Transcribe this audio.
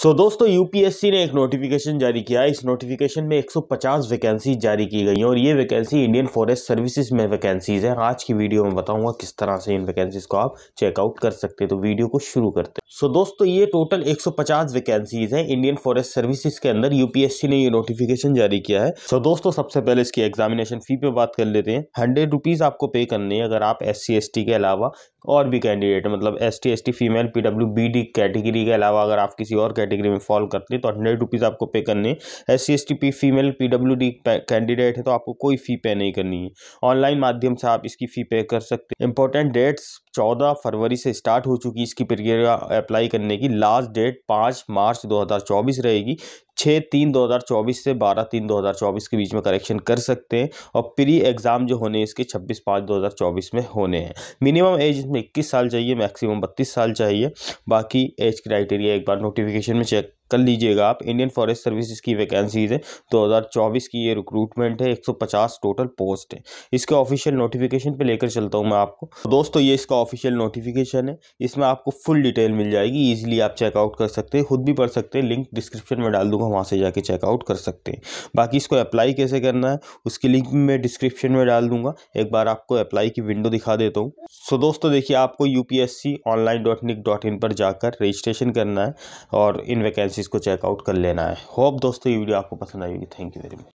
सो so, दोस्तों UPSC ने एक नोटिफिकेशन जारी किया इस नोटिफिकेशन में 150 वैकेंसी जारी की गई हैं और ये वैकेंसी इंडियन फॉरेस्ट सर्विसेज में वैकेंसीज हैं आज की वीडियो में बताऊंगा किस तरह से इन वैकेंसीज को आप चेकआउट कर सकते हैं तो वीडियो को शुरू करते हैं सो so, दोस्तों ये टोटल 150 वैकेंसीज हैं इंडियन फॉरेस्ट सर्विसेज के अंदर यूपीएससी ने ये नोटिफिकेशन जारी किया है सो so, दोस्तों सबसे पहले इसकी एग्जामिनेशन फी पे बात कर लेते हैं हंड्रेड रुपीज़ आपको पे करने हैं अगर आप एस सी के अलावा और भी कैंडिडेट मतलब S T S T female P W B D category के अलावा अगर आप किसी और कैटेगरी में फॉल करते हैं तो हंड्रेड रुपीज़ आपको पे करने S C S T P female P W D candidate है तो आपको कोई फ़ी पे नहीं करनी है ऑनलाइन माध्यम से आप इसकी फ़ी पे कर सकते हैं इंपॉर्टेंट डेट्स 14 फरवरी से स्टार्ट हो चुकी इसकी प्रक्रिया अप्लाई करने की लास्ट डेट 5 मार्च 2024 रहेगी छः तीन 2024 से 12 तीन 2024 के बीच में करेक्शन कर सकते हैं और प्री एग्ज़ाम जो होने इसके 26 पाँच 2024 में होने हैं मिनिमम एज इसमें 21 साल चाहिए मैक्सिमम 32 साल चाहिए बाकी एज क्राइटेरिया एक बार नोटिफिकेशन में चेक कर लीजिएगा आप इंडियन फॉरेस्ट सर्विसेज की वैकेंसीज़ है 2024 की ये रिक्रूटमेंट है 150 टोटल पोस्ट है इसके ऑफिशियल नोटिफिकेशन पे लेकर चलता हूँ मैं आपको दोस्तों ये इसका ऑफिशियल नोटिफिकेशन है इसमें आपको फुल डिटेल मिल जाएगी ईजिली आप चेकआउट कर सकते हैं खुद भी पढ़ सकते हैं लिंक डिस्क्रिप्शन में डाल दूंगा वहाँ से जाके चेकआउट कर सकते हैं बाकी इसको अप्लाई कैसे करना है उसकी लिंक मैं डिस्क्रिप्शन में डाल दूंगा एक बार आपको अप्लाई की विंडो दिखा देता हूँ सो दोस्तों देखिए आपको यू पी पर जाकर रजिस्ट्रेशन करना है और इन वैकेंसी इसको चेकआउट कर लेना है होप दोस्तों ये वीडियो आपको पसंद आएगी थैंक यू वेरी मच